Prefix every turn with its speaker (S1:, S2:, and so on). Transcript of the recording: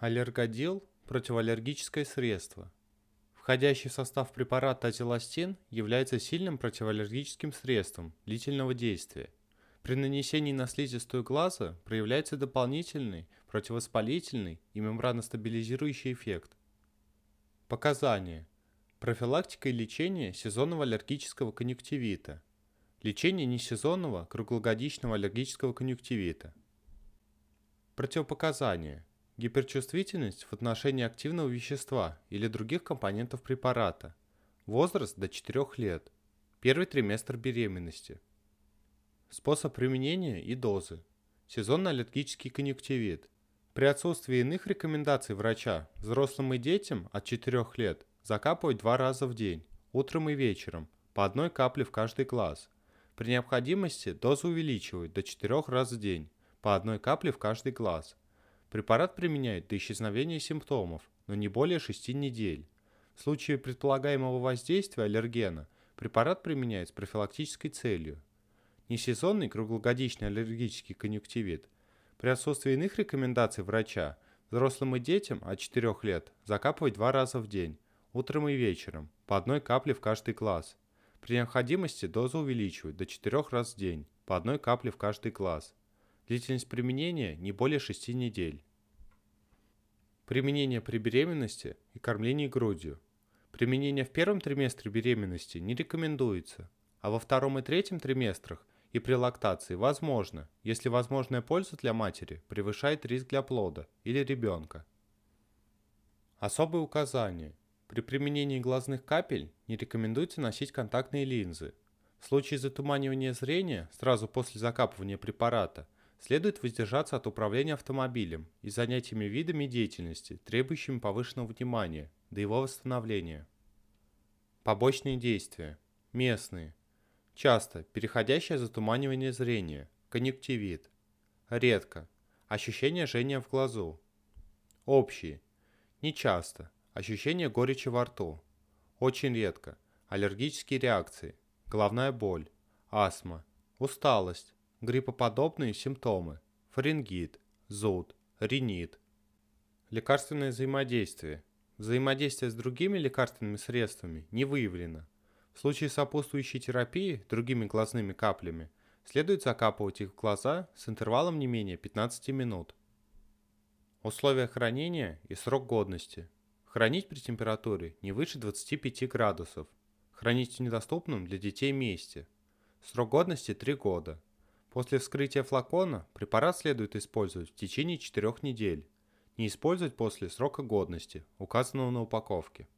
S1: Аллергодил – противоаллергическое средство. Входящий в состав препарата атиластин является сильным противоаллергическим средством длительного действия. При нанесении на слизистую глаза проявляется дополнительный противовоспалительный и мембраностабилизирующий эффект. Показания. Профилактика и лечение сезонного аллергического конъюнктивита. Лечение несезонного круглогодичного аллергического конъюнктивита. Противопоказания. Гиперчувствительность в отношении активного вещества или других компонентов препарата. Возраст до 4 лет. Первый триместр беременности. Способ применения и дозы. Сезонно-аллергический конъюнктивит. При отсутствии иных рекомендаций врача взрослым и детям от 4 лет закапывать два раза в день, утром и вечером, по одной капле в каждый глаз. При необходимости дозу увеличивать до 4 раз в день, по одной капле в каждый глаз – Препарат применяют до исчезновения симптомов, но не более 6 недель. В случае предполагаемого воздействия аллергена препарат применяют с профилактической целью. Несезонный круглогодичный аллергический конъюнктивит при отсутствии иных рекомендаций врача взрослым и детям от 4 лет закапывать два раза в день, утром и вечером, по одной капле в каждый глаз. При необходимости дозу увеличивают до 4 раз в день, по одной капле в каждый глаз. Длительность применения не более 6 недель. Применение при беременности и кормлении грудью. Применение в первом триместре беременности не рекомендуется, а во втором и третьем триместрах и при лактации возможно, если возможная польза для матери превышает риск для плода или ребенка. Особые указания. При применении глазных капель не рекомендуется носить контактные линзы. В случае затуманивания зрения сразу после закапывания препарата – Следует воздержаться от управления автомобилем и занятиями видами деятельности, требующими повышенного внимания до его восстановления. Побочные действия. Местные. Часто переходящее затуманивание зрения, конъюнктивит. Редко. Ощущение жжения в глазу. Общие. Нечасто. Ощущение горечи во рту. Очень редко. Аллергические реакции. Головная боль. Астма. Усталость. Гриппоподобные симптомы – фарингит, зуд, ринит. Лекарственное взаимодействие. Взаимодействие с другими лекарственными средствами не выявлено. В случае сопутствующей терапии другими глазными каплями следует закапывать их в глаза с интервалом не менее 15 минут. Условия хранения и срок годности. Хранить при температуре не выше 25 градусов. Хранить в недоступном для детей месте. Срок годности 3 года. После вскрытия флакона препарат следует использовать в течение 4 недель. Не использовать после срока годности, указанного на упаковке.